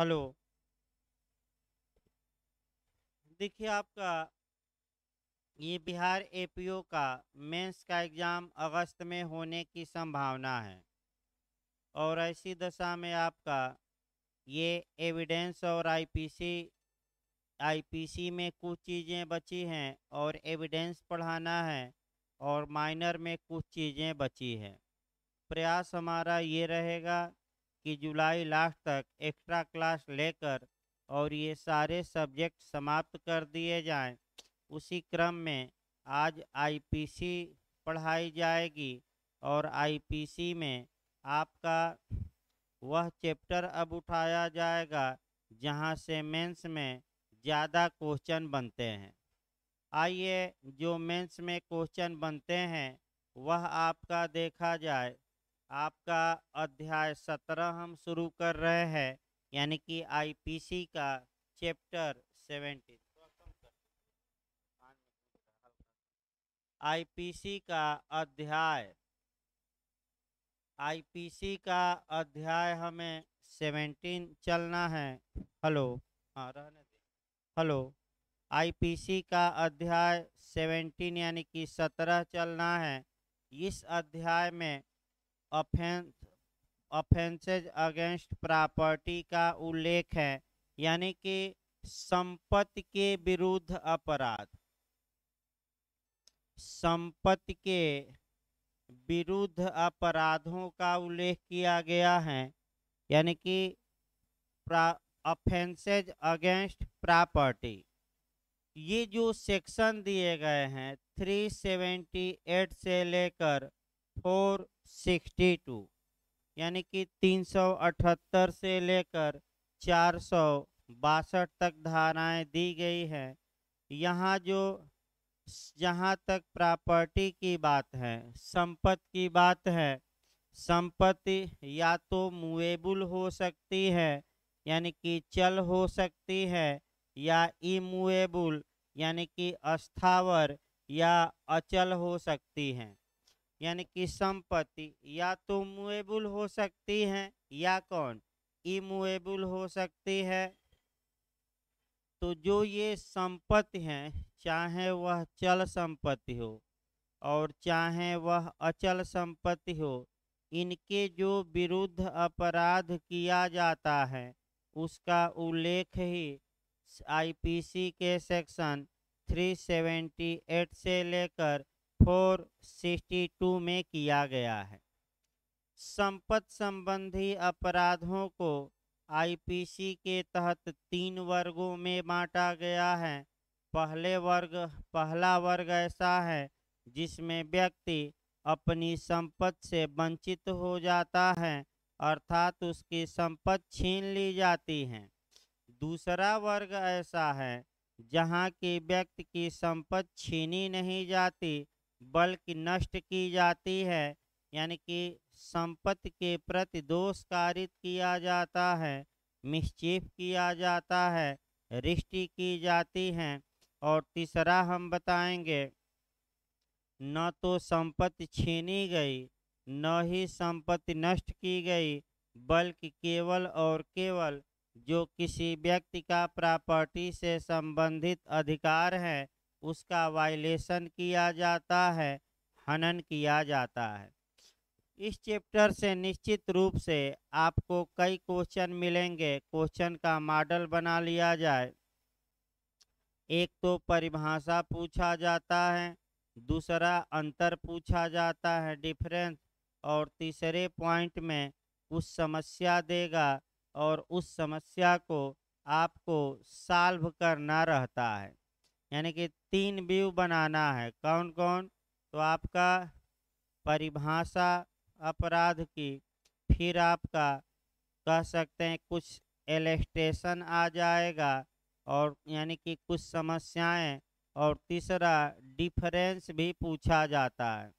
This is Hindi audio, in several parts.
हेलो देखिए आपका ये बिहार एपीओ का मेंस का एग्ज़ाम अगस्त में होने की संभावना है और ऐसी दशा में आपका ये एविडेंस और आईपीसी आईपीसी में कुछ चीज़ें बची हैं और एविडेंस पढ़ाना है और माइनर में कुछ चीज़ें बची हैं प्रयास हमारा ये रहेगा कि जुलाई लास्ट तक एक्स्ट्रा क्लास लेकर और ये सारे सब्जेक्ट समाप्त कर दिए जाएं उसी क्रम में आज आईपीसी पढ़ाई जाएगी और आईपीसी में आपका वह चैप्टर अब उठाया जाएगा जहां से मेंस में ज़्यादा क्वेश्चन बनते हैं आइए जो मेंस में क्वेश्चन बनते हैं वह आपका देखा जाए आपका अध्याय सत्रह हम शुरू कर रहे हैं यानी कि आईपीसी का चैप्टर सेवेंटीन आईपीसी का अध्याय आईपीसी का अध्याय हमें सेवेंटीन चलना है हेलो हाँ रहने दे हेलो आईपीसी का अध्याय सेवेंटीन यानी कि सत्रह चलना है इस अध्याय में ऑफेंसेज अगेंस्ट प्रॉपर्टी का उल्लेख है यानी कि संपत्ति के विरुद्ध अपराध संपत्ति के विरुद्ध अपराधों का उल्लेख किया गया है यानी कि ऑफेंसेज अगेंस्ट प्रॉपर्टी ये जो सेक्शन दिए गए हैं 378 से लेकर सिक्सटी टू यानी कि तीन सौ अठहत्तर से लेकर चार सौ बासठ तक धाराएं दी गई हैं यहाँ जो जहाँ तक प्रॉपर्टी की बात है संपत्ति की बात है संपत्ति या तो मूवेबल हो सकती है यानी कि चल हो सकती है या इमूवेबल यानी कि अस्थावर या अचल हो सकती हैं यानी कि संपत्ति या तो मूवेबल हो सकती है या कौन इमुएबुल हो सकती है तो जो ये संपत्ति है चाहे वह चल संपत्ति हो और चाहे वह अचल संपत्ति हो इनके जो विरुद्ध अपराध किया जाता है उसका उल्लेख ही आईपीसी के सेक्शन 378 से लेकर फोर सिक्सटी टू में किया गया है संपत्ति संबंधी अपराधों को आईपीसी के तहत तीन वर्गों में बांटा गया है पहले वर्ग पहला वर्ग ऐसा है जिसमें व्यक्ति अपनी संपत्ति से वंचित हो जाता है अर्थात उसकी संपत्ति छीन ली जाती है दूसरा वर्ग ऐसा है जहाँ की व्यक्ति की संपत्ति छीनी नहीं जाती बल्कि नष्ट की जाती है यानी कि संपत्ति के प्रति दोष कारित किया जाता है मिश्चीफ किया जाता है रिष्टि की जाती हैं और तीसरा हम बताएंगे न तो संपत्ति छीनी गई न ही संपत्ति नष्ट की गई बल्कि केवल और केवल जो किसी व्यक्ति का प्रॉपर्टी से संबंधित अधिकार है उसका वायलेशन किया जाता है हनन किया जाता है इस चैप्टर से निश्चित रूप से आपको कई क्वेश्चन मिलेंगे क्वेश्चन का मॉडल बना लिया जाए एक तो परिभाषा पूछा जाता है दूसरा अंतर पूछा जाता है डिफरेंस और तीसरे पॉइंट में उस समस्या देगा और उस समस्या को आपको सॉल्व करना रहता है यानी कि तीन व्यू बनाना है कौन कौन तो आपका परिभाषा अपराध की फिर आपका कह सकते हैं कुछ एलेस्टेशन आ जाएगा और यानी कि कुछ समस्याएं और तीसरा डिफरेंस भी पूछा जाता है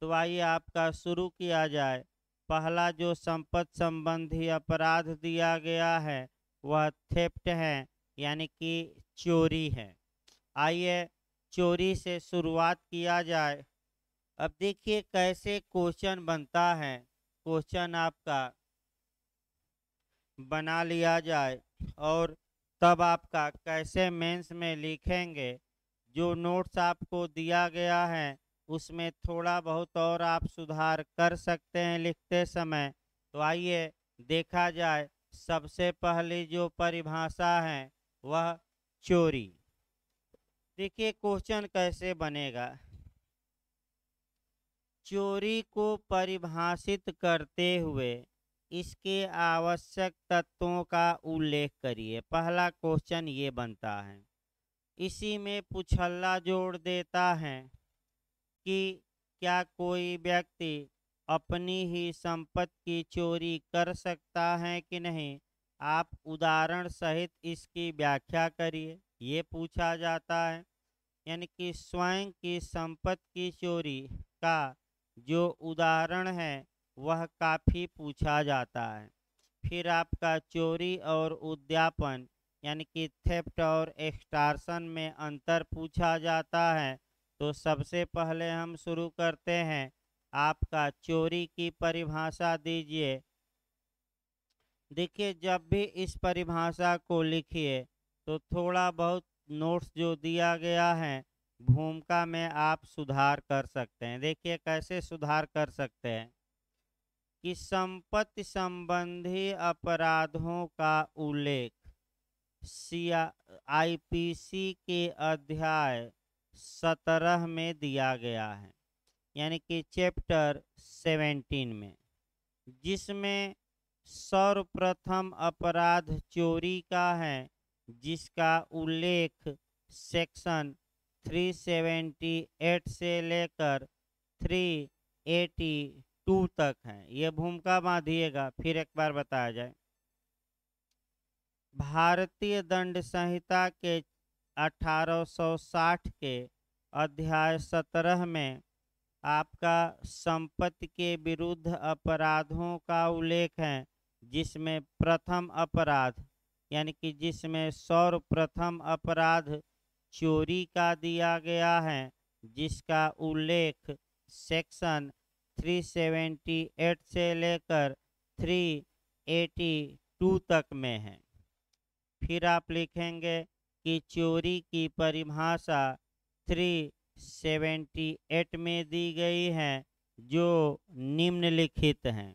तो आइए आपका शुरू किया जाए पहला जो संपत्ति संबंधी अपराध दिया गया है वह थेप्ट है यानी कि चोरी है आइए चोरी से शुरुआत किया जाए अब देखिए कैसे क्वेश्चन बनता है क्वेश्चन आपका बना लिया जाए और तब आपका कैसे मेंस में लिखेंगे जो नोट्स आपको दिया गया है उसमें थोड़ा बहुत और आप सुधार कर सकते हैं लिखते समय तो आइए देखा जाए सबसे पहली जो परिभाषा है वह चोरी देखिए क्वेश्चन कैसे बनेगा चोरी को परिभाषित करते हुए इसके आवश्यक तत्वों का उल्लेख करिए पहला क्वेश्चन ये बनता है इसी में पुछल्ला जोड़ देता है कि क्या कोई व्यक्ति अपनी ही संपत्ति की चोरी कर सकता है कि नहीं आप उदाहरण सहित इसकी व्याख्या करिए ये पूछा जाता है यानी कि स्वयं की संपत्ति की चोरी का जो उदाहरण है वह काफ़ी पूछा जाता है फिर आपका चोरी और उद्यापन यानी कि थेप्ट और एक्सटार्सन में अंतर पूछा जाता है तो सबसे पहले हम शुरू करते हैं आपका चोरी की परिभाषा दीजिए देखिए जब भी इस परिभाषा को लिखिए तो थोड़ा बहुत नोट्स जो दिया गया है भूमिका में आप सुधार कर सकते हैं देखिए कैसे सुधार कर सकते हैं कि संपत्ति संबंधी अपराधों का उल्लेख सी आईपीसी के अध्याय सत्रह में दिया गया है यानी कि चैप्टर सेवेंटीन में जिसमें सर्वप्रथम अपराध चोरी का है जिसका उल्लेख सेक्शन 378 से लेकर 382 तक है ये भूमिका बांधिएगा फिर एक बार बताया जाए भारतीय दंड संहिता के 1860 के अध्याय 17 में आपका संपत्ति के विरुद्ध अपराधों का उल्लेख है जिसमें प्रथम अपराध यानी कि जिसमें सर्वप्रथम अपराध चोरी का दिया गया है जिसका उल्लेख सेक्शन 378 से लेकर 382 तक में है फिर आप लिखेंगे कि चोरी की परिभाषा 378 में दी गई है जो निम्नलिखित हैं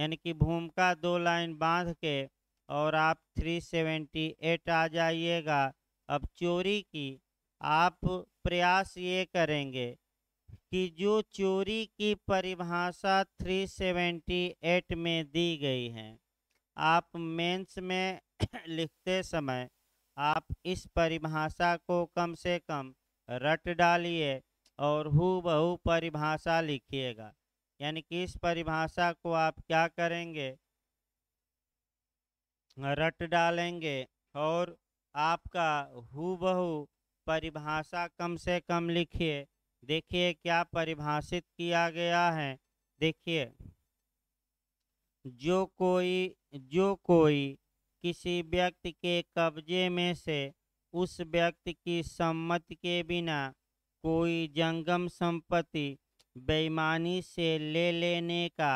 यानी कि भूमिका दो लाइन बांध के और आप 378 आ जाइएगा अब चोरी की आप प्रयास ये करेंगे कि जो चोरी की परिभाषा 378 में दी गई है आप मेंस में लिखते समय आप इस परिभाषा को कम से कम रट डालिए और हु बहु परिभाषा लिखिएगा यानी कि इस परिभाषा को आप क्या करेंगे रट डालेंगे और आपका हु बहू परिभाषा कम से कम लिखिए देखिए क्या परिभाषित किया गया है देखिए जो कोई जो कोई किसी व्यक्ति के कब्जे में से उस व्यक्ति की सम्मति के बिना कोई जंगम संपत्ति बेईमानी से ले लेने का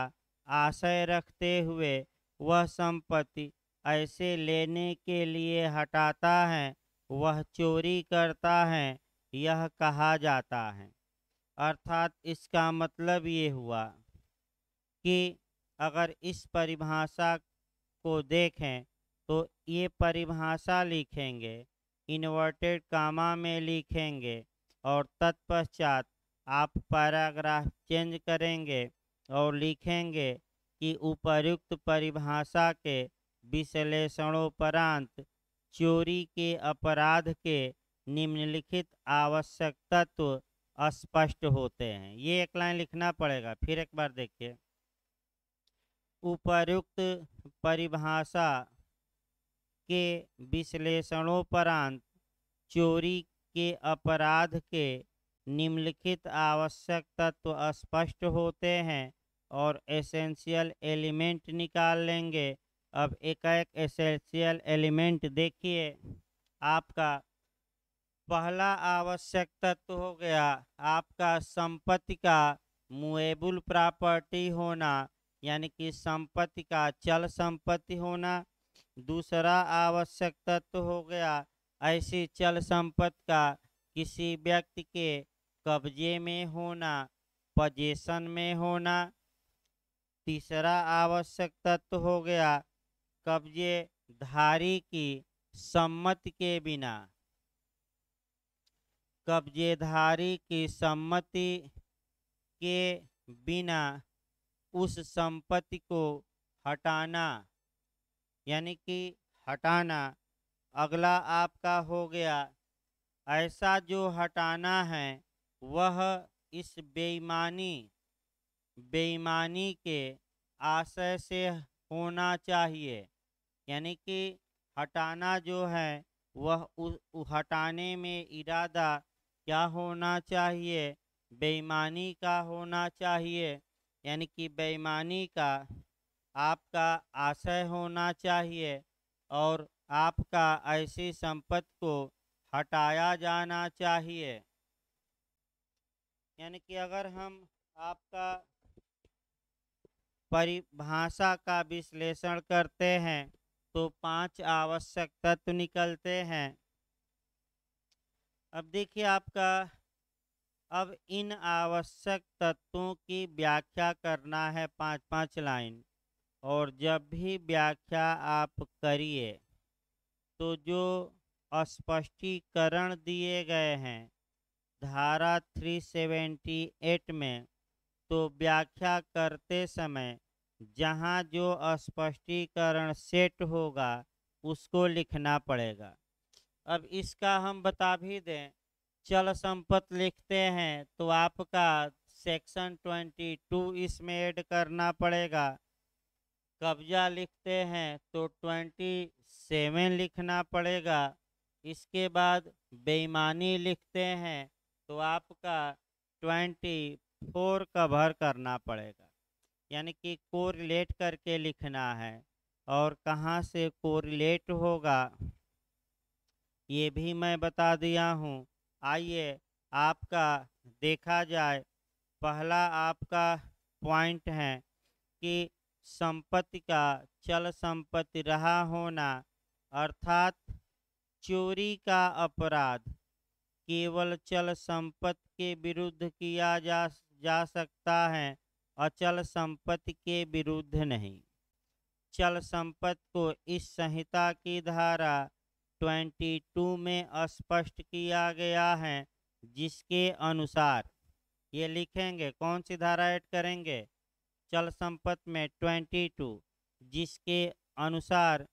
आशय रखते हुए वह संपत्ति ऐसे लेने के लिए हटाता है वह चोरी करता है यह कहा जाता है अर्थात इसका मतलब ये हुआ कि अगर इस परिभाषा को देखें तो ये परिभाषा लिखेंगे इन्वर्टेड कामा में लिखेंगे और तत्पश्चात आप पैराग्राफ चेंज करेंगे और लिखेंगे कि उपर्युक्त परिभाषा के विश्लेषणोपरांत चोरी के अपराध के निम्नलिखित आवश्यक तत्व स्पष्ट होते हैं ये एक लाइन लिखना पड़ेगा फिर एक बार देखिए उपर्युक्त परिभाषा के विश्लेषणोपरांत चोरी के अपराध के निम्नलिखित आवश्यक तत्व स्पष्ट होते हैं और एसेंशियल एलिमेंट निकाल लेंगे अब एक एक एसेंशियल एलिमेंट देखिए आपका पहला आवश्यक तत्व हो गया आपका संपत्ति का मुएबुल प्रॉपर्टी होना यानी कि संपत्ति का चल संपत्ति होना दूसरा आवश्यक तत्व हो गया ऐसी चल संपत्ति का किसी व्यक्ति के कब्जे में होना पजेशन में होना तीसरा आवश्यक तत्व हो गया कब्जे धारी की सम्मत के बिना कब्जेधारी की सम्मति के बिना उस संपत्ति को हटाना यानी कि हटाना अगला आपका हो गया ऐसा जो हटाना है वह इस बेईमानी बेईमानी के आशय से होना चाहिए यानी कि हटाना जो है वह हटाने में इरादा क्या होना चाहिए बेईमानी का होना चाहिए यानी कि बेईमानी का आपका आशय होना चाहिए और आपका ऐसी संपत्ति को हटाया जाना चाहिए यानी कि अगर हम आपका परिभाषा का विश्लेषण करते हैं तो पांच आवश्यक तत्व निकलते हैं अब देखिए आपका अब इन आवश्यक तत्वों की व्याख्या करना है पांच पांच लाइन और जब भी व्याख्या आप करिए तो जो स्पष्टीकरण दिए गए हैं धारा 378 में तो व्याख्या करते समय जहाँ जो स्पष्टीकरण सेट होगा उसको लिखना पड़ेगा अब इसका हम बता भी दें चल संपत लिखते हैं तो आपका सेक्शन 22 इसमें ऐड करना पड़ेगा कब्जा लिखते हैं तो 27 लिखना पड़ेगा इसके बाद बेईमानी लिखते हैं तो आपका ट्वेंटी फोर कवर करना पड़ेगा यानी कि कोरिलेट करके लिखना है और कहाँ से कोरिलेट होगा ये भी मैं बता दिया हूँ आइए आपका देखा जाए पहला आपका पॉइंट है कि संपत्ति का चल संपत्ति रहा होना अर्थात चोरी का अपराध केवल चल संपत्ति के विरुद्ध किया जा जा सकता है अचल संपत्ति के विरुद्ध नहीं चल संपत्ति को इस संहिता की धारा 22 में स्पष्ट किया गया है जिसके अनुसार ये लिखेंगे कौन सी धारा ऐड करेंगे चल संपत्ति में 22 जिसके अनुसार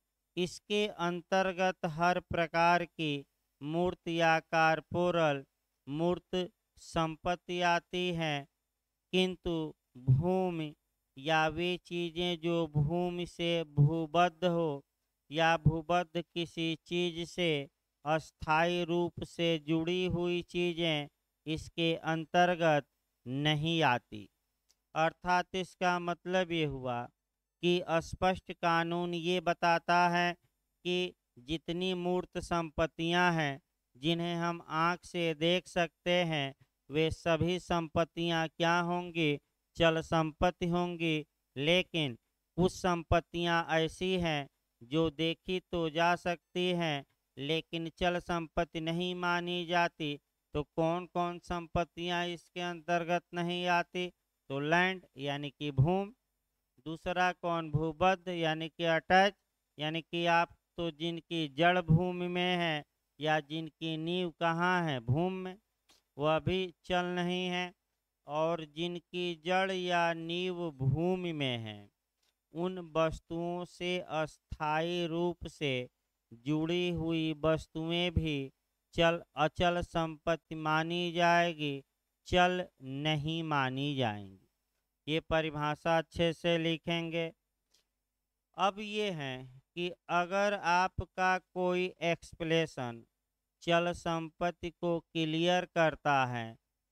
इसके अंतर्गत हर प्रकार की मूर्तियाकार पोरल मूर्त संपत्ति आती है किंतु भूमि या वे चीज़ें जो भूमि से भूबद्ध हो या भूबद्ध किसी चीज़ से अस्थाई रूप से जुड़ी हुई चीज़ें इसके अंतर्गत नहीं आती अर्थात इसका मतलब ये हुआ कि स्पष्ट कानून ये बताता है कि जितनी मूर्त संपत्तियां हैं जिन्हें हम आँख से देख सकते हैं वे सभी संपत्तियां क्या होंगी चल संपत्ति होंगी लेकिन कुछ संपत्तियां ऐसी हैं जो देखी तो जा सकती हैं लेकिन चल संपत्ति नहीं मानी जाती तो कौन कौन संपत्तियां इसके अंतर्गत नहीं आती तो लैंड यानी कि भूमि दूसरा कौन भूबद्ध यानी कि अटैच यानी कि आप तो जिनकी जड़ भूमि में है या जिनकी नींव कहाँ है भूमि में वह भी चल नहीं है और जिनकी जड़ या नींव भूमि में है उन वस्तुओं से अस्थाई रूप से जुड़ी हुई वस्तुएं भी चल अचल संपत्ति मानी जाएगी चल नहीं मानी जाएंगी ये परिभाषा अच्छे से लिखेंगे अब ये हैं कि अगर आपका कोई एक्सप्लेसन चल संपत्ति को क्लियर करता है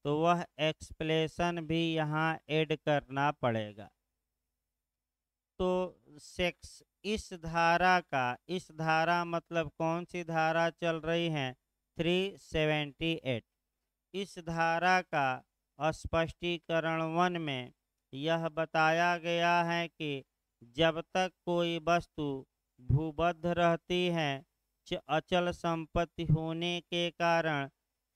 तो वह एक्सप्लेसन भी यहाँ ऐड करना पड़ेगा तो सेक्स इस धारा का इस धारा मतलब कौन सी धारा चल रही है 378 इस धारा का स्पष्टीकरण वन में यह बताया गया है कि जब तक कोई वस्तु भूबद्ध रहती हैं अचल संपत्ति होने के कारण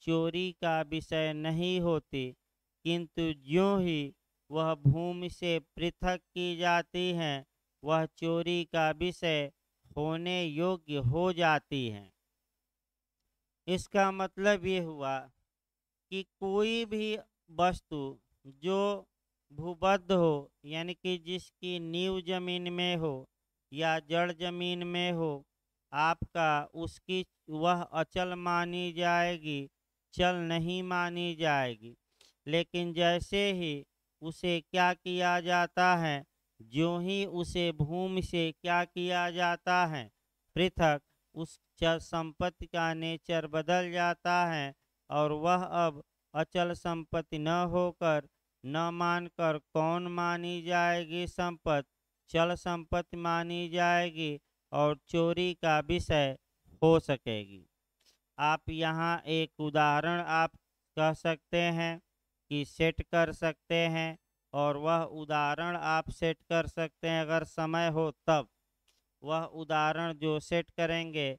चोरी का विषय नहीं होती किंतु जो ही वह भूमि से पृथक की जाती है वह चोरी का विषय होने योग्य हो जाती है इसका मतलब ये हुआ कि कोई भी वस्तु जो भूबद्ध हो यानी कि जिसकी नींव जमीन में हो या जड़ जमीन में हो आपका उसकी वह अचल मानी जाएगी चल नहीं मानी जाएगी लेकिन जैसे ही उसे क्या किया जाता है जो ही उसे भूमि से क्या किया जाता है पृथक उस चर संपत्ति का नेचर बदल जाता है और वह अब अचल संपत्ति न होकर न मानकर कौन मानी जाएगी संपत्ति चल संपत्ति मानी जाएगी और चोरी का विषय हो सकेगी आप यहाँ एक उदाहरण आप कह सकते हैं कि सेट कर सकते हैं और वह उदाहरण आप सेट कर सकते हैं अगर समय हो तब वह उदाहरण जो सेट करेंगे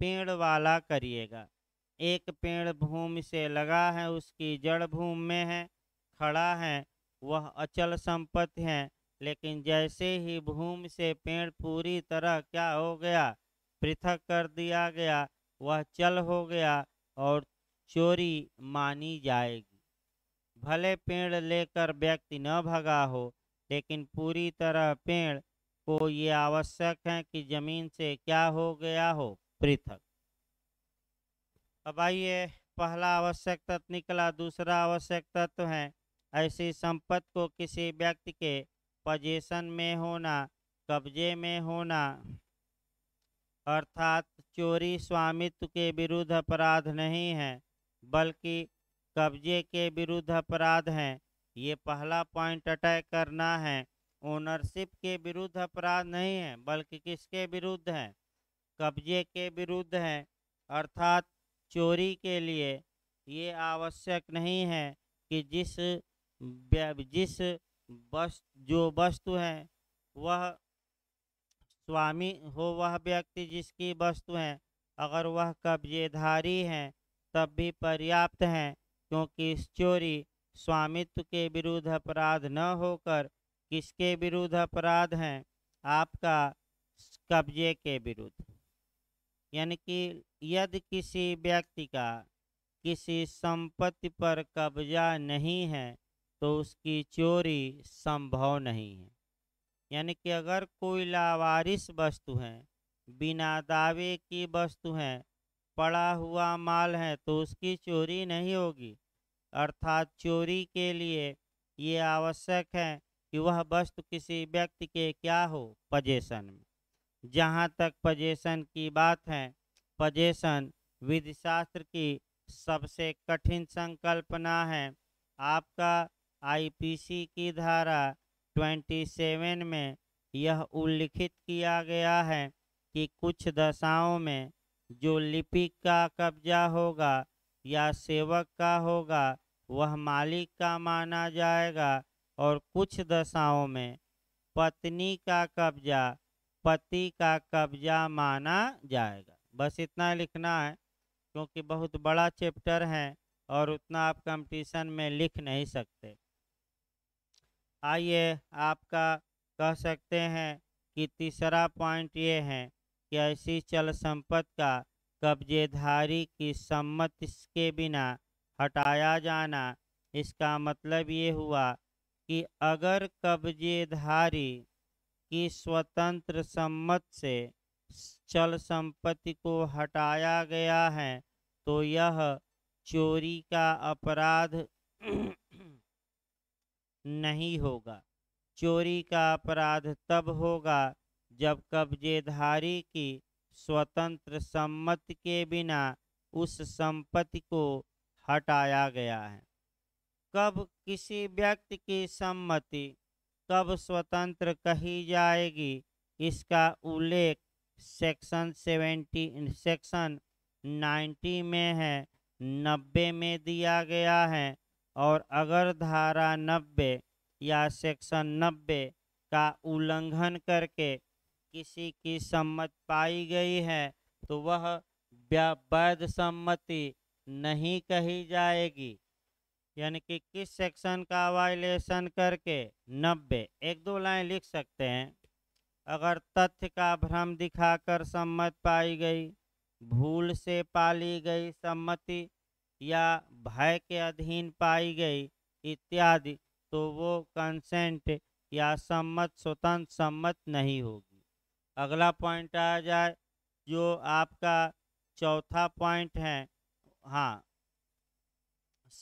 पेड़ वाला करिएगा एक पेड़ भूमि से लगा है उसकी जड़ भूमि में है खड़ा है वह अचल संपत्ति है लेकिन जैसे ही भूमि से पेड़ पूरी तरह क्या हो गया पृथक कर दिया गया वह चल हो गया और चोरी मानी जाएगी भले पेड़ लेकर व्यक्ति न भगा हो लेकिन पूरी तरह पेड़ को ये आवश्यक है कि जमीन से क्या हो गया हो पृथक अब आइए पहला आवश्यक तत्व निकला दूसरा आवश्यक तत्व है ऐसी संपत्ति को किसी व्यक्ति के पजेशन में होना कब्जे में होना अर्थात चोरी स्वामित्व के विरुद्ध अपराध नहीं है बल्कि कब्जे के विरुद्ध अपराध हैं ये पहला पॉइंट अटैक करना है ओनरशिप के विरुद्ध अपराध नहीं है बल्कि किसके विरुद्ध है कब्जे के विरुद्ध है अर्थात चोरी के लिए ये आवश्यक नहीं है कि जिस जिस बस जो वस्तु हैं वह स्वामी हो वह व्यक्ति जिसकी वस्तु हैं अगर वह कब्जेधारी हैं तब भी पर्याप्त हैं क्योंकि इस चोरी स्वामित्व के विरुद्ध अपराध न होकर किसके विरुद्ध अपराध हैं आपका कब्जे के विरुद्ध यानी कि यदि किसी व्यक्ति का किसी संपत्ति पर कब्जा नहीं है तो उसकी चोरी संभव नहीं है यानी कि अगर कोई लावारिस वस्तु है बिना दावे की वस्तु है पड़ा हुआ माल है तो उसकी चोरी नहीं होगी अर्थात चोरी के लिए ये आवश्यक है कि वह वस्तु किसी व्यक्ति के क्या हो पजेशन में जहाँ तक पजेशन की बात है पजेशन विधिशास्त्र की सबसे कठिन संकल्पना है आपका आईपीसी की धारा 27 में यह उल्लिखित किया गया है कि कुछ दशाओं में जो लिपिक का कब्जा होगा या सेवक का होगा वह मालिक का माना जाएगा और कुछ दशाओं में पत्नी का कब्जा पति का कब्जा माना जाएगा बस इतना लिखना है क्योंकि बहुत बड़ा चैप्टर है और उतना आप कंपटीशन में लिख नहीं सकते आइए आपका कह सकते हैं कि तीसरा पॉइंट ये है कि ऐसी चल संपत्ति का कब्जेधारी की सम्मति के बिना हटाया जाना इसका मतलब ये हुआ कि अगर कब्जेधारी की स्वतंत्र सम्मत से चल संपत्ति को हटाया गया है तो यह चोरी का अपराध नहीं होगा चोरी का अपराध तब होगा जब कब्जेधारी की स्वतंत्र सम्मति के बिना उस संपत्ति को हटाया गया है कब किसी व्यक्ति की सम्मति कब स्वतंत्र कही जाएगी इसका उल्लेख सेक्शन सेवेंटी सेक्शन नाइन्टी में है नब्बे में दिया गया है और अगर धारा नब्बे या सेक्शन नब्बे का उल्लंघन करके किसी की सम्मत पाई गई है तो वह वैध सम्मति नहीं कही जाएगी यानी कि किस सेक्शन का वायलेशन करके नब्बे एक दो लाइन लिख सकते हैं अगर तथ्य का भ्रम दिखाकर सम्मत पाई गई भूल से पाली गई सम्मति या भय के अधीन पाई गई इत्यादि तो वो कंसेंट या सम्मत स्वतंत्र सम्मत नहीं होगी अगला पॉइंट आ जाए जो आपका चौथा पॉइंट है हाँ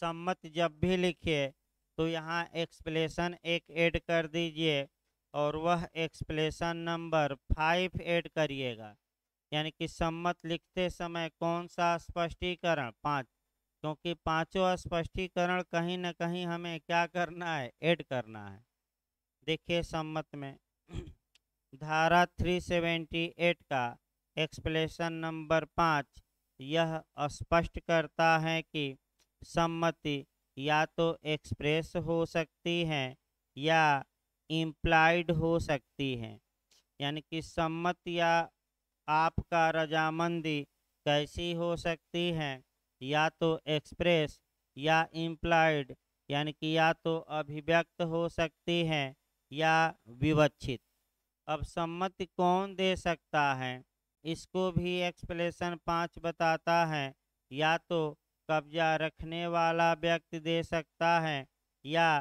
सम्मत जब भी लिखिए तो यहाँ एक्सप्लेसन एक ऐड कर दीजिए और वह एक्सप्लेसन नंबर फाइव ऐड करिएगा यानी कि सम्मत लिखते समय कौन सा स्पष्टीकरण पाँच क्योंकि पांचों स्पष्टीकरण कहीं ना कहीं हमें क्या करना है ऐड करना है देखिए सम्मत में धारा 378 का एक्सप्लेशन नंबर पाँच यह स्पष्ट करता है कि सम्मति या तो एक्सप्रेस हो सकती है या इम्प्लाइड हो सकती है यानी कि सम्मत या आपका रजामंदी कैसी हो सकती है या तो एक्सप्रेस या इम्प्लाइड यानी कि या तो अभिव्यक्त हो सकती हैं या विवक्षित अब सम्मति कौन दे सकता है इसको भी एक्सप्लेसन पाँच बताता है या तो कब्जा रखने वाला व्यक्ति दे सकता है या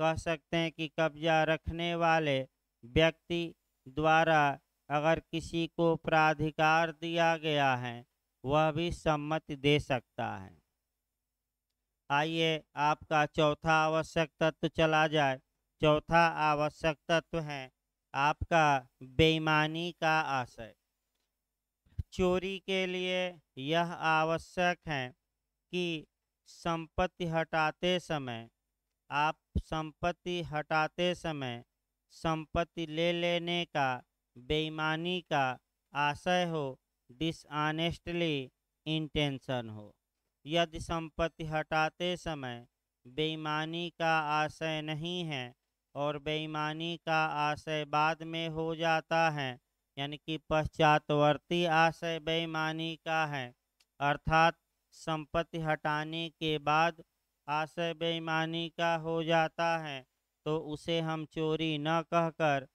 कह सकते हैं कि कब्जा रखने वाले व्यक्ति द्वारा अगर किसी को प्राधिकार दिया गया है वह भी सम्मति दे सकता है आइए आपका चौथा आवश्यक तत्व चला जाए चौथा आवश्यक तत्व है आपका बेईमानी का आशय चोरी के लिए यह आवश्यक है कि संपत्ति हटाते समय आप संपत्ति हटाते समय संपत्ति ले लेने का बेईमानी का आशय हो डिसऑनेस्टली इंटेंशन हो यदि संपत्ति हटाते समय बेईमानी का आशय नहीं है और बेईमानी का आशय बाद में हो जाता है यानी कि पश्चातवर्ती आशय बेईमानी का है अर्थात संपत्ति हटाने के बाद आशय बेईमानी का हो जाता है तो उसे हम चोरी न कहकर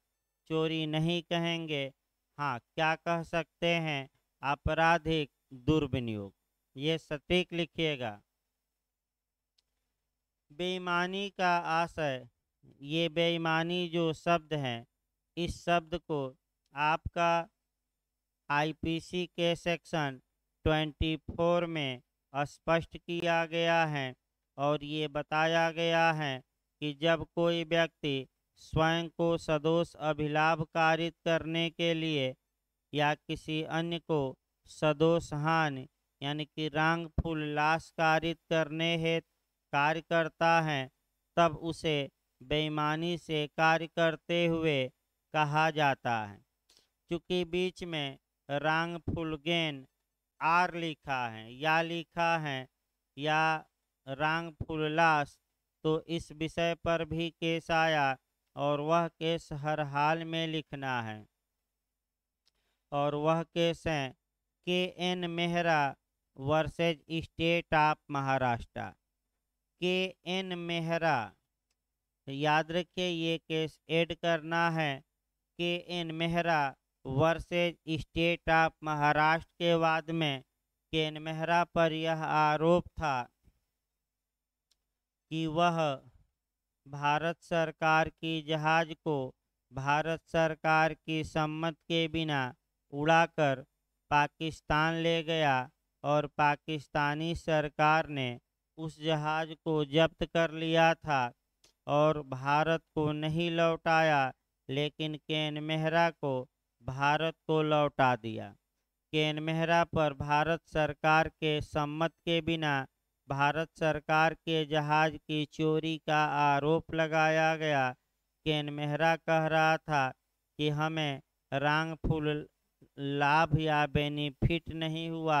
चोरी नहीं कहेंगे हाँ क्या कह सकते हैं आपराधिक दुर्विनियोग ये सटीक लिखिएगा बेईमानी का आशय ये बेईमानी जो शब्द हैं इस शब्द को आपका आईपीसी के सेक्शन 24 में स्पष्ट किया गया है और ये बताया गया है कि जब कोई व्यक्ति स्वयं को सदोष अभिलाभ कारित करने के लिए या किसी अन्य को सदोसहान यानी कि रंग फूल लाश कारित करने हेतु कार्य करता है तब उसे बेईमानी से कार्य करते हुए कहा जाता है चूँकि बीच में रांग फुलगेन आर लिखा है या लिखा है या रांग लाश तो इस विषय पर भी केस आया और वह केस हर हाल में लिखना है और वह केस हैं K N Mehra versus state of Maharashtra K N Mehra याद रखिए ये केस ऐड करना है K N Mehra versus state of Maharashtra के बाद में के एन मेहरा पर यह आरोप था कि वह भारत सरकार की जहाज को भारत सरकार की सम्मत के बिना उड़ाकर पाकिस्तान ले गया और पाकिस्तानी सरकार ने उस जहाज़ को जब्त कर लिया था और भारत को नहीं लौटाया लेकिन केन मेहरा को भारत को लौटा दिया केन मेहरा पर भारत सरकार के सम्मत के बिना भारत सरकार के जहाज की चोरी का आरोप लगाया गया केन मेहरा कह रहा था कि हमें रांगफुल लाभ या बेनिफिट नहीं हुआ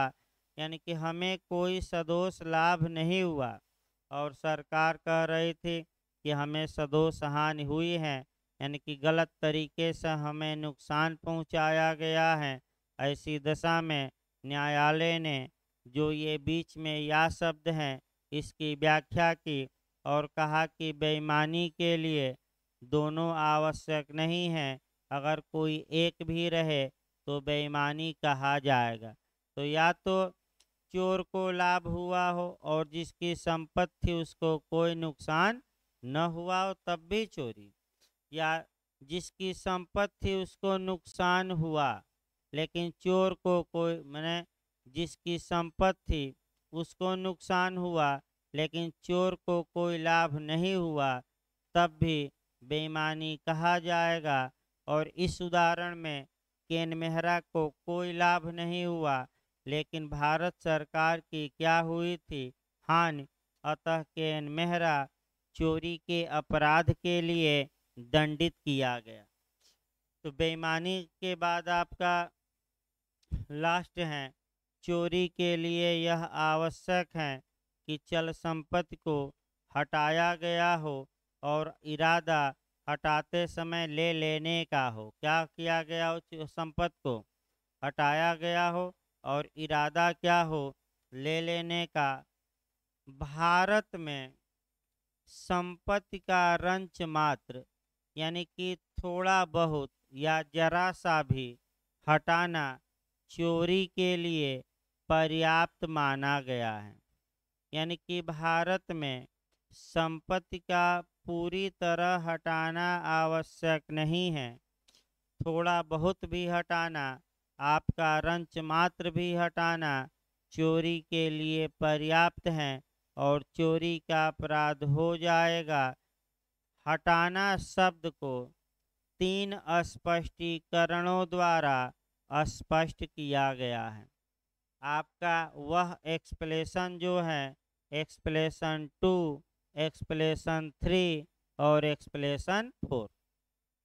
यानी कि हमें कोई सदोष लाभ नहीं हुआ और सरकार कह रही थी कि हमें सदोष हानि हुई है यानी कि गलत तरीके से हमें नुकसान पहुंचाया गया है ऐसी दशा में न्यायालय ने जो ये बीच में या शब्द हैं इसकी व्याख्या की और कहा कि बेईमानी के लिए दोनों आवश्यक नहीं है अगर कोई एक भी रहे तो बेईमानी कहा जाएगा तो या तो चोर को लाभ हुआ हो और जिसकी संपत्ति थी उसको कोई नुकसान न हुआ हो तब भी चोरी या जिसकी संपत्ति थी उसको नुकसान हुआ लेकिन चोर को कोई मैंने जिसकी संपत्ति थी उसको नुकसान हुआ लेकिन चोर को कोई लाभ नहीं हुआ तब भी बेईमानी कहा जाएगा और इस उदाहरण में केन मेहरा को कोई लाभ नहीं हुआ लेकिन भारत सरकार की क्या हुई थी हानि अतः केन मेहरा चोरी के अपराध के लिए दंडित किया गया तो बेईमानी के बाद आपका लास्ट है चोरी के लिए यह आवश्यक है कि चल संपत्ति को हटाया गया हो और इरादा हटाते समय ले लेने का हो क्या किया गया हो संपत्ति को हटाया गया हो और इरादा क्या हो ले लेने का भारत में संपत्ति का रंच मात्र यानी कि थोड़ा बहुत या जरा सा भी हटाना चोरी के लिए पर्याप्त माना गया है यानी कि भारत में संपत्ति का पूरी तरह हटाना आवश्यक नहीं है थोड़ा बहुत भी हटाना आपका रंच मात्र भी हटाना चोरी के लिए पर्याप्त है और चोरी का अपराध हो जाएगा हटाना शब्द को तीन स्पष्टीकरणों द्वारा स्पष्ट किया गया है आपका वह एक्सप्लेसन जो है एक्सप्लेसन टू एक्सप्लेशन थ्री और एक्सप्लेशन फोर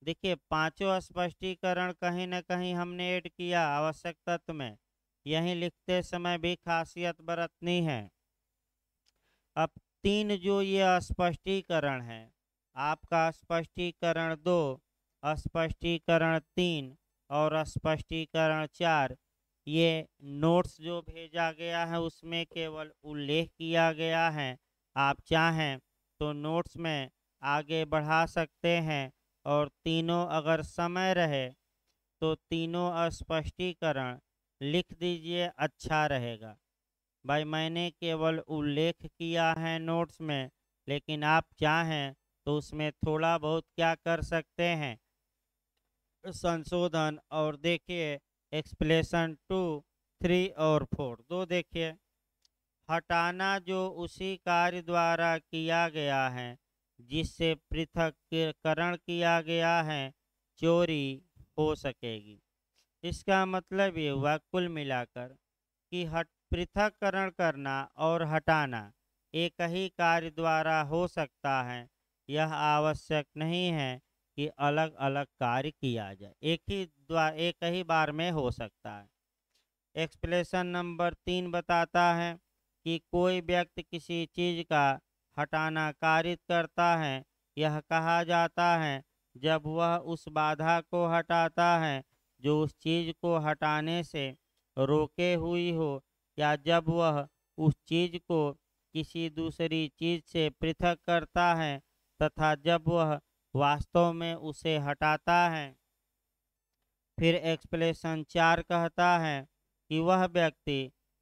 देखिए पांचों स्पष्टीकरण कहीं ना कहीं हमने ऐड किया आवश्यक तत्व में यहीं लिखते समय भी खासियत बरतनी है अब तीन जो ये स्पष्टीकरण है आपका स्पष्टीकरण दो स्पष्टीकरण तीन और स्पष्टीकरण चार ये नोट्स जो भेजा गया है उसमें केवल उल्लेख किया गया है आप चाहें तो नोट्स में आगे बढ़ा सकते हैं और तीनों अगर समय रहे तो तीनों स्पष्टीकरण लिख दीजिए अच्छा रहेगा भाई मैंने केवल उल्लेख किया है नोट्स में लेकिन आप चाहें तो उसमें थोड़ा बहुत क्या कर सकते हैं संशोधन और देखिए एक्सप्लेसन टू थ्री और फोर दो देखिए हटाना जो उसी कार्य द्वारा किया गया है जिससे पृथककरण किया गया है चोरी हो सकेगी इसका मतलब ये हुआ कुल मिलाकर कि हट पृथककरण करना और हटाना एक ही कार्य द्वारा हो सकता है यह आवश्यक नहीं है कि अलग अलग कार्य किया जाए एक ही द्वार एक ही बार में हो सकता है एक्सप्रेशन नंबर तीन बताता है कि कोई व्यक्ति किसी चीज का हटाना कारित करता है यह कहा जाता है जब वह उस बाधा को हटाता है जो उस चीज को हटाने से रोके हुई हो या जब वह उस चीज को किसी दूसरी चीज से पृथक करता है तथा जब वह वास्तव में उसे हटाता है फिर एक्सप्लेशन चार कहता है कि वह व्यक्ति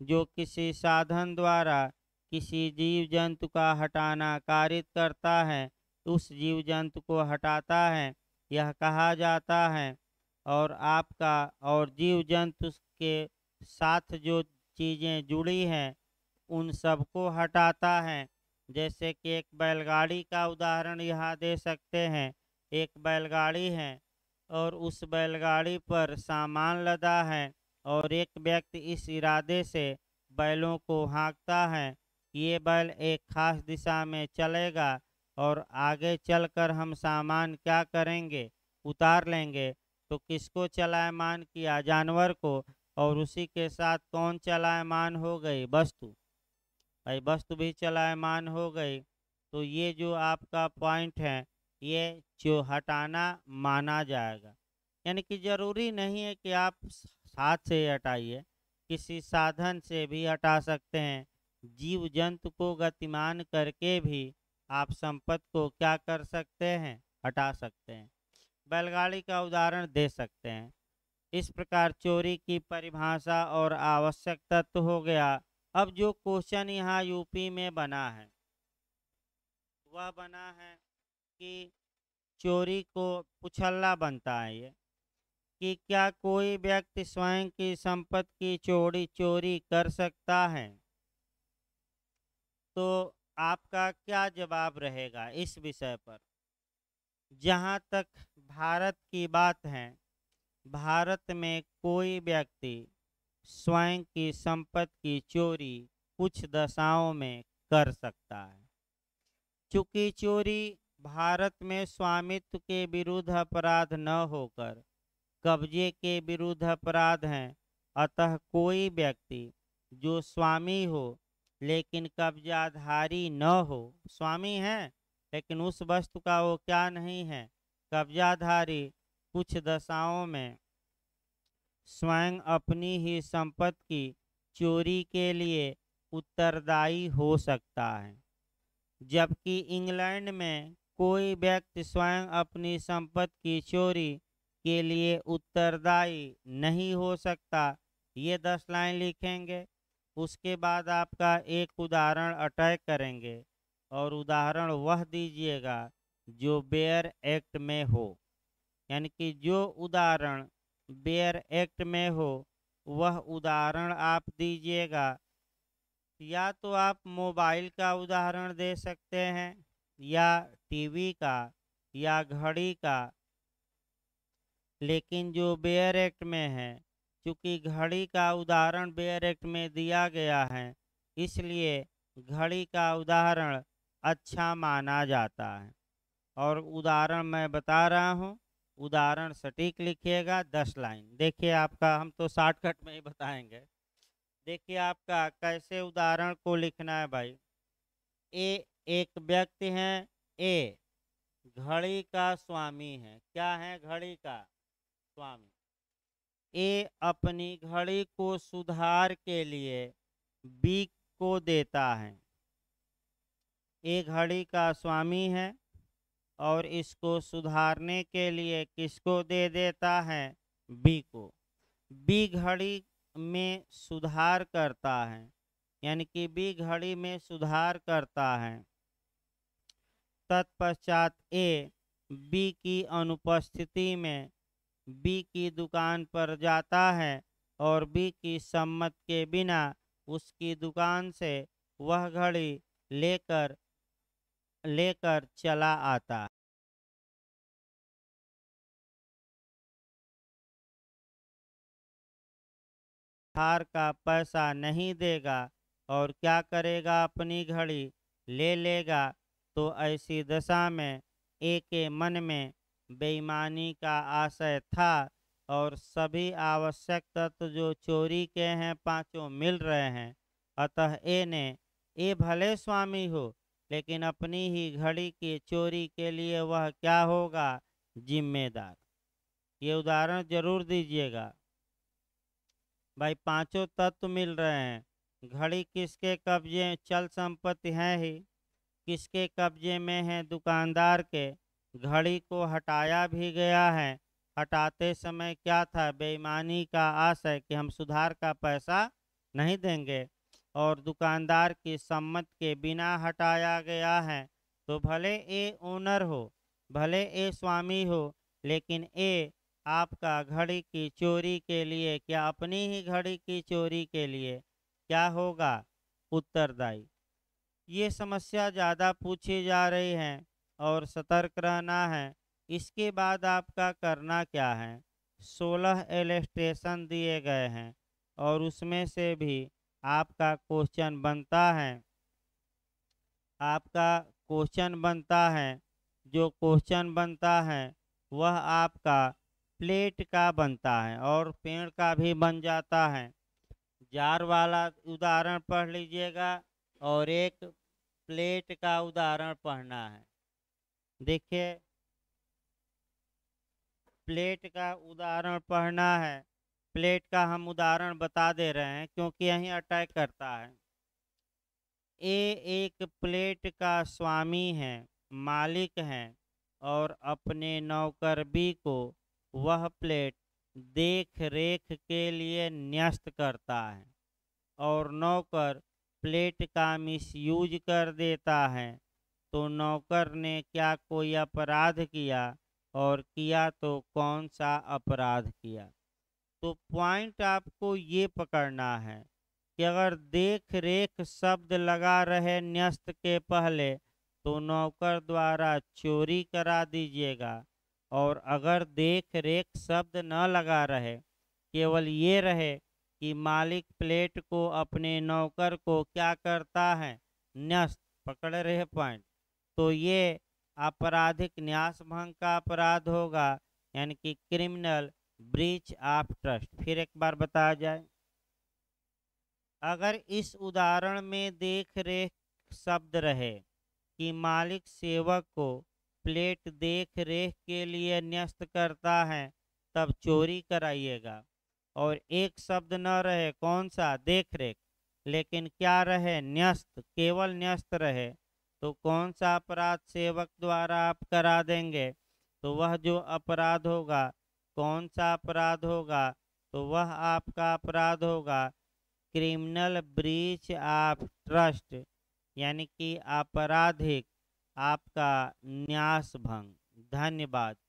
जो किसी साधन द्वारा किसी जीव जंतु का हटाना कारित करता है उस जीव जंतु को हटाता है यह कहा जाता है और आपका और जीव जंतु के साथ जो चीज़ें जुड़ी हैं उन सबको हटाता है जैसे कि एक बैलगाड़ी का उदाहरण यहाँ दे सकते हैं एक बैलगाड़ी है और उस बैलगाड़ी पर सामान लदा है और एक व्यक्ति इस इरादे से बैलों को हाँकता है कि ये बैल एक खास दिशा में चलेगा और आगे चलकर हम सामान क्या करेंगे उतार लेंगे तो किसको चलायमान किया जानवर को और उसी के साथ कौन चलायमान हो गई वस्तु भाई वस्तु भी चलायमान हो गई तो ये जो आपका पॉइंट है ये जो हटाना माना जाएगा यानी कि ज़रूरी नहीं है कि आप हाथ से हटाइए किसी साधन से भी हटा सकते हैं जीव जंतु को गतिमान करके भी आप संपत्ति को क्या कर सकते हैं हटा सकते हैं बैलगाड़ी का उदाहरण दे सकते हैं इस प्रकार चोरी की परिभाषा और आवश्यक तत्व हो गया अब जो क्वेश्चन यहाँ यूपी में बना है वह बना है कि चोरी को पुछल्ला बनता है ये कि क्या कोई व्यक्ति स्वयं की संपत्ति की चोरी चोरी कर सकता है तो आपका क्या जवाब रहेगा इस विषय पर जहाँ तक भारत की बात है भारत में कोई व्यक्ति स्वयं की संपत्ति की चोरी कुछ दशाओं में कर सकता है चूँकि चोरी भारत में स्वामित्व के विरुद्ध अपराध न होकर कब्जे के विरुद्ध अपराध हैं अतः कोई व्यक्ति जो स्वामी हो लेकिन कब्जाधारी न हो स्वामी है लेकिन उस वस्तु का वो क्या नहीं है कब्जाधारी कुछ दशाओं में स्वयं अपनी ही संपत्ति की चोरी के लिए उत्तरदायी हो सकता है जबकि इंग्लैंड में कोई व्यक्ति स्वयं अपनी संपत्ति की चोरी के लिए उत्तरदायी नहीं हो सकता ये दस लाइन लिखेंगे उसके बाद आपका एक उदाहरण अटैक करेंगे और उदाहरण वह दीजिएगा जो बेयर एक्ट में हो यानी कि जो उदाहरण बेयर एक्ट में हो वह उदाहरण आप दीजिएगा या तो आप मोबाइल का उदाहरण दे सकते हैं या टीवी का या घड़ी का लेकिन जो बेयर एक्ट में है चूँकि घड़ी का उदाहरण बेयर एक्ट में दिया गया है इसलिए घड़ी का उदाहरण अच्छा माना जाता है और उदाहरण मैं बता रहा हूँ उदाहरण सटीक लिखिएगा दस लाइन देखिए आपका हम तो शॉर्टकट में ही बताएंगे देखिए आपका कैसे उदाहरण को लिखना है भाई ए एक व्यक्ति है ए घड़ी का स्वामी है क्या है घड़ी का स्वामी ए अपनी घड़ी को सुधार के लिए बी को देता है ए घड़ी का स्वामी है और इसको सुधारने के लिए किसको दे देता है बी को बी घड़ी में सुधार करता है यानी कि बी घड़ी में सुधार करता है तत्पश्चात ए बी की अनुपस्थिति में बी की दुकान पर जाता है और बी की सम्मत के बिना उसकी दुकान से वह घड़ी लेकर लेकर चला आता है हार का पैसा नहीं देगा और क्या करेगा अपनी घड़ी ले लेगा तो ऐसी दशा में एक मन में बेईमानी का आशय था और सभी आवश्यक तत्व जो चोरी के हैं पांचों मिल रहे हैं अतः ए ने ए भले स्वामी हो लेकिन अपनी ही घड़ी की चोरी के लिए वह क्या होगा जिम्मेदार ये उदाहरण जरूर दीजिएगा भाई पांचों तत्व मिल रहे हैं घड़ी किसके कब्जे चल संपत्ति है ही किसके कब्जे में है दुकानदार के घड़ी को हटाया भी गया है हटाते समय क्या था बेईमानी का आशय कि हम सुधार का पैसा नहीं देंगे और दुकानदार की सम्मत के बिना हटाया गया है तो भले ए ओनर हो भले ए स्वामी हो लेकिन ए आपका घड़ी की चोरी के लिए क्या अपनी ही घड़ी की चोरी के लिए क्या होगा उत्तरदायी ये समस्या ज़्यादा पूछी जा रही है और सतर्क रहना है इसके बाद आपका करना क्या है सोलह एलेस्ट्रेशन दिए गए हैं और उसमें से भी आपका क्वेश्चन बनता है आपका क्वेश्चन बनता है जो क्वेश्चन बनता है वह आपका प्लेट का बनता है और पेड़ का भी बन जाता है जार वाला उदाहरण पढ़ लीजिएगा और एक प्लेट का उदाहरण पढ़ना है देखिए प्लेट का उदाहरण पढ़ना है प्लेट का हम उदाहरण बता दे रहे हैं क्योंकि यहीं अटैक करता है ए एक प्लेट का स्वामी है मालिक है और अपने नौकर बी को वह प्लेट देख रेख के लिए न्यस्त करता है और नौकर प्लेट का मिसयूज कर देता है तो नौकर ने क्या कोई अपराध किया और किया तो कौन सा अपराध किया तो पॉइंट आपको ये पकड़ना है कि अगर देख रेख शब्द लगा रहे न्यस्त के पहले तो नौकर द्वारा चोरी करा दीजिएगा और अगर देख रेख शब्द न लगा रहे केवल ये रहे कि मालिक प्लेट को अपने नौकर को क्या करता है न्यस्त पकड़ रहे पॉइंट तो ये आपराधिक न्यास भंग का अपराध होगा यानी कि क्रिमिनल ब्रीच ऑफ ट्रस्ट फिर एक बार बताया जाए अगर इस उदाहरण में देख रेख शब्द रहे कि मालिक सेवक को प्लेट देख रेख के लिए न्यस्त करता है तब चोरी कराइएगा और एक शब्द न रहे कौन सा देख रेख लेकिन क्या रहे न्यस्त केवल न्यस्त रहे तो कौन सा अपराध सेवक द्वारा आप करा देंगे तो वह जो अपराध होगा कौन सा अपराध होगा तो वह आपका अपराध होगा क्रिमिनल ब्रीच ऑफ ट्रस्ट यानी कि आपराधिक आपका न्यास भंग धन्यवाद